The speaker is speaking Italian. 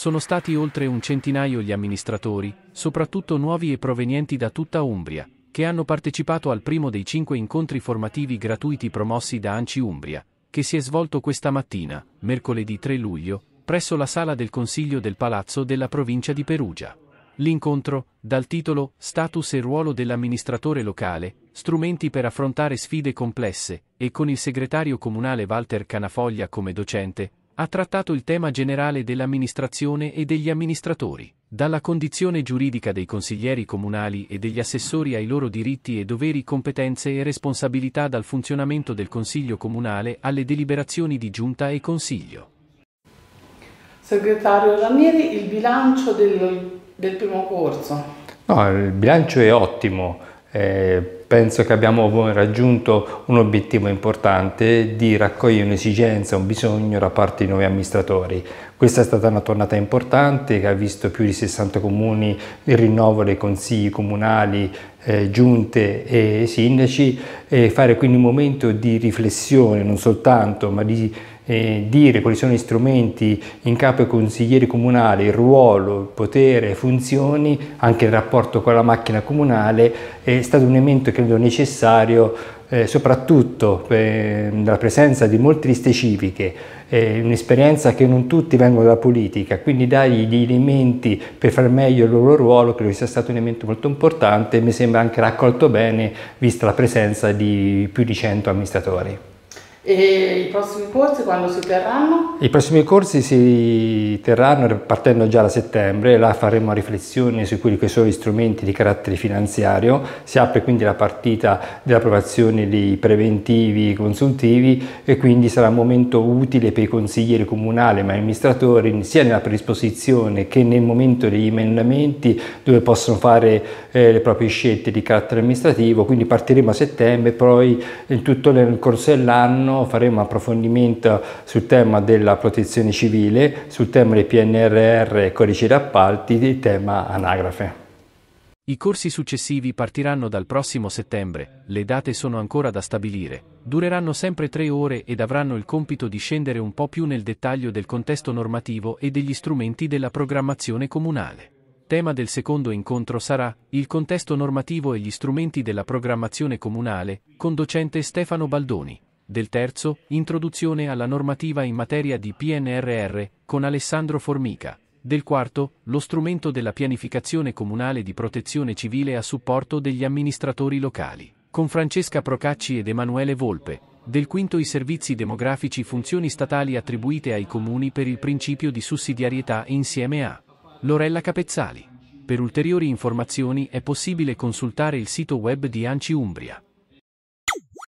Sono stati oltre un centinaio gli amministratori, soprattutto nuovi e provenienti da tutta Umbria, che hanno partecipato al primo dei cinque incontri formativi gratuiti promossi da Anci Umbria, che si è svolto questa mattina, mercoledì 3 luglio, presso la sala del Consiglio del Palazzo della provincia di Perugia. L'incontro, dal titolo Status e ruolo dell'amministratore locale, strumenti per affrontare sfide complesse, e con il segretario comunale Walter Canafoglia come docente, ha trattato il tema generale dell'amministrazione e degli amministratori, dalla condizione giuridica dei consiglieri comunali e degli assessori ai loro diritti e doveri, competenze e responsabilità dal funzionamento del Consiglio comunale alle deliberazioni di giunta e consiglio. Segretario Ranieri, il bilancio del, del primo corso? No, il bilancio è ottimo. Eh penso che abbiamo raggiunto un obiettivo importante di raccogliere un'esigenza, un bisogno da parte di noi amministratori. Questa è stata una tornata importante che ha visto più di 60 comuni il rinnovo dei consigli comunali, eh, giunte e sindaci e fare quindi un momento di riflessione non soltanto ma di eh, dire quali sono gli strumenti in capo ai consiglieri comunali, il ruolo, il potere, funzioni, anche il rapporto con la macchina comunale, è stato un elemento che credo necessario eh, soprattutto eh, la presenza di molte liste civiche, eh, un'esperienza che non tutti vengono dalla politica, quindi dargli gli elementi per far meglio il loro ruolo credo sia stato un elemento molto importante e mi sembra anche raccolto bene vista la presenza di più di 100 amministratori. E i prossimi corsi quando si terranno? I prossimi corsi si terranno partendo già da settembre, là faremo riflessione su quelli che sono gli strumenti di carattere finanziario, si apre quindi la partita dell'approvazione di preventivi e consultivi e quindi sarà un momento utile per i consiglieri comunali ma amministratori sia nella predisposizione che nel momento degli emendamenti dove possono fare eh, le proprie scelte di carattere amministrativo, quindi partiremo a settembre, poi in tutto il corso dell'anno anno faremo approfondimento sul tema della protezione civile, sul tema del PNRR, e codici d'appalti, il tema anagrafe. I corsi successivi partiranno dal prossimo settembre, le date sono ancora da stabilire, dureranno sempre tre ore ed avranno il compito di scendere un po' più nel dettaglio del contesto normativo e degli strumenti della programmazione comunale. Tema del secondo incontro sarà il contesto normativo e gli strumenti della programmazione comunale, con docente Stefano Baldoni del terzo, Introduzione alla normativa in materia di PNRR, con Alessandro Formica. Del quarto, lo strumento della pianificazione comunale di protezione civile a supporto degli amministratori locali, con Francesca Procacci ed Emanuele Volpe. Del quinto i servizi demografici funzioni statali attribuite ai comuni per il principio di sussidiarietà insieme a Lorella Capezzali. Per ulteriori informazioni è possibile consultare il sito web di Anci Umbria.